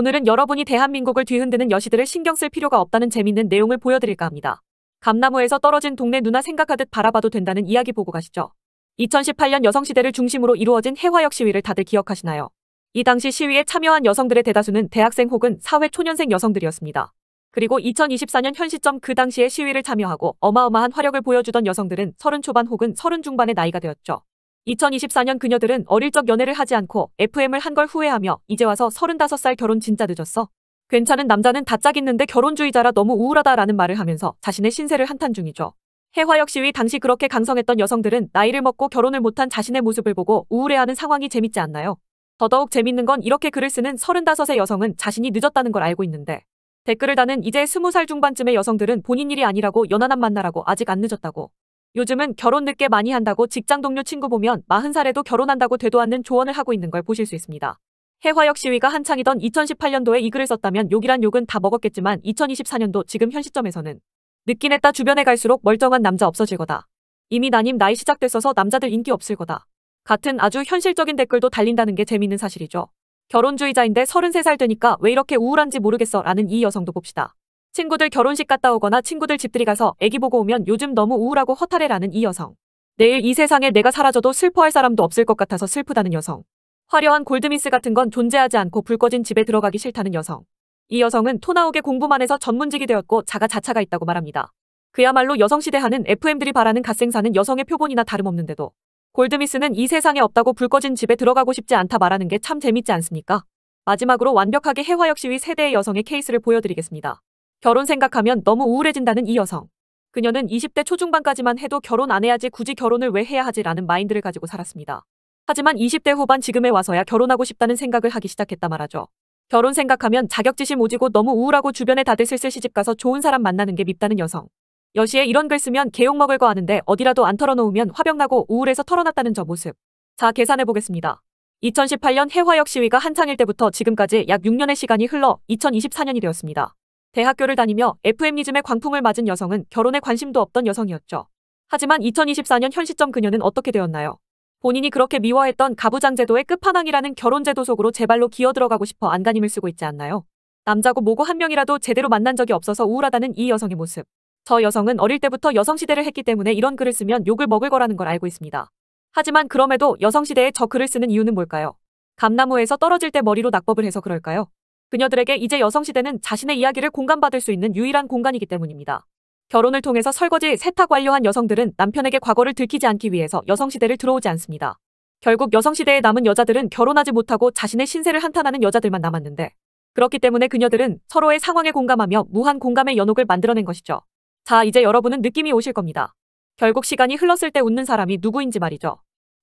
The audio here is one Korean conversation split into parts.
오늘은 여러분이 대한민국을 뒤흔드는 여시들을 신경 쓸 필요가 없다는 재밌는 내용을 보여드릴까 합니다. 감나무에서 떨어진 동네 누나 생각하듯 바라봐도 된다는 이야기 보고 가시죠. 2018년 여성시대를 중심으로 이루어진 해화역 시위를 다들 기억하시나요? 이 당시 시위에 참여한 여성들의 대다수는 대학생 혹은 사회 초년생 여성들이었습니다. 그리고 2024년 현 시점 그 당시에 시위를 참여하고 어마어마한 화력을 보여주던 여성들은 30 초반 혹은 30 중반의 나이가 되었죠. 2024년 그녀들은 어릴 적 연애를 하지 않고 FM을 한 걸 후회하며 이제 와서 35살 결혼 진짜 늦었어. 괜찮은 남자는 다 짝 있는데 결혼주의자라 너무 우울하다라는 말을 하면서 자신의 신세를 한탄 중이죠. 해화 역시 위 당시 그렇게 강성했던 여성들은 나이를 먹고 결혼을 못한 자신의 모습을 보고 우울해하는 상황이 재밌지 않나요? 더더욱 재밌는 건 이렇게 글을 쓰는 35세 여성은 자신이 늦었다는 걸 알고 있는데 댓글을 다는 이제 20살 중반쯤의 여성들은 본인 일이 아니라고 연하남 만나라고 아직 안 늦었다고 요즘은 결혼 늦게 많이 한다고 직장 동료 친구 보면 40살에도 결혼한다고 되도 않는 조언을 하고 있는 걸 보실 수 있습니다. 해화역 시위가 한창이던 2018년도에 이 글을 썼다면 욕이란 욕은 다 먹었겠지만 2024년도 지금 현 시점에서는 늦긴 했다 주변에 갈수록 멀쩡한 남자 없어질 거다. 이미 나님 나이 시작됐어서 남자들 인기 없을 거다. 같은 아주 현실적인 댓글도 달린다는 게 재밌는 사실이죠. 결혼주의자인데 33살 되니까 왜 이렇게 우울한지 모르겠어 라는 이 여성도 봅시다. 친구들 결혼식 갔다 오거나 친구들 집들이 가서 애기 보고 오면 요즘 너무 우울하고 허탈해라는 이 여성. 내일 이 세상에 내가 사라져도 슬퍼할 사람도 없을 것 같아서 슬프다는 여성. 화려한 골드미스 같은 건 존재하지 않고 불 꺼진 집에 들어가기 싫다는 여성. 이 여성은 토나오게 공부만 해서 전문직이 되었고 자가 자차가 있다고 말합니다. 그야말로 여성시대 하는 FM들이 바라는 갓생사는 여성의 표본이나 다름없는데도 골드미스는 이 세상에 없다고 불 꺼진 집에 들어가고 싶지 않다 말하는 게 참 재밌지 않습니까? 마지막으로 완벽하게 해화역 시위 세대의 여성의 케이스를 보여드리겠습니다. 결혼 생각하면 너무 우울해진다는 이 여성. 그녀는 20대 초중반까지만 해도 결혼 안 해야지 굳이 결혼을 왜 해야 하지라는 마인드를 가지고 살았습니다. 하지만 20대 후반 지금에 와서야 결혼하고 싶다는 생각을 하기 시작했다 말하죠. 결혼 생각하면 자격지심 오지고 너무 우울하고 주변에 다들 슬슬 시집가서 좋은 사람 만나는 게 밉다는 여성. 여시에 이런 글 쓰면 개욕먹을 거 아는데 어디라도 안 털어놓으면 화병나고 우울해서 털어놨다는 저 모습. 자 계산해보겠습니다. 2018년 해화역 시위가 한창일 때부터 지금까지 약 6년의 시간이 흘러 2024년이 되었습니다. 대학교를 다니며 FM리즘의 광풍을 맞은 여성은 결혼에 관심도 없던 여성이었죠. 하지만 2024년 현 시점 그녀는 어떻게 되었나요? 본인이 그렇게 미워했던 가부장 제도의 끝판왕이라는 결혼제도 속으로 제발로 기어들어가고 싶어 안간힘을 쓰고 있지 않나요? 남자고 뭐고 한 명이라도 제대로 만난 적이 없어서 우울하다는 이 여성의 모습. 저 여성은 어릴 때부터 여성시대를 했기 때문에 이런 글을 쓰면 욕을 먹을 거라는 걸 알고 있습니다. 하지만 그럼에도 여성시대에 저 글을 쓰는 이유는 뭘까요? 감나무에서 떨어질 때 머리로 낙법을 해서 그럴까요? 그녀들에게 이제 여성시대는 자신의 이야기를 공감받을 수 있는 유일한 공간이기 때문입니다. 결혼을 통해서 설거지, 세탁 완료한 여성들은 남편에게 과거를 들키지 않기 위해서 여성시대를 들어오지 않습니다. 결국 여성시대에 남은 여자들은 결혼하지 못하고 자신의 신세를 한탄하는 여자들만 남았는데 그렇기 때문에 그녀들은 서로의 상황에 공감하며 무한 공감의 연옥을 만들어낸 것이죠. 자, 이제 여러분은 느낌이 오실 겁니다. 결국 시간이 흘렀을 때 웃는 사람이 누구인지 말이죠.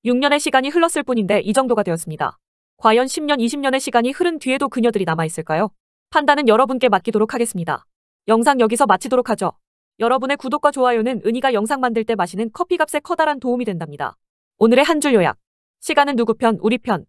6년의 시간이 흘렀을 뿐인데 이 정도가 되었습니다. 과연 10년, 20년의 시간이 흐른 뒤에도 그녀들이 남아있을까요? 판단은 여러분께 맡기도록 하겠습니다. 영상 여기서 마치도록 하죠. 여러분의 구독과 좋아요는 은희가 영상 만들 때 마시는 커피값에 커다란 도움이 된답니다. 오늘의 한 줄 요약. 시간은 누구 편, 우리 편.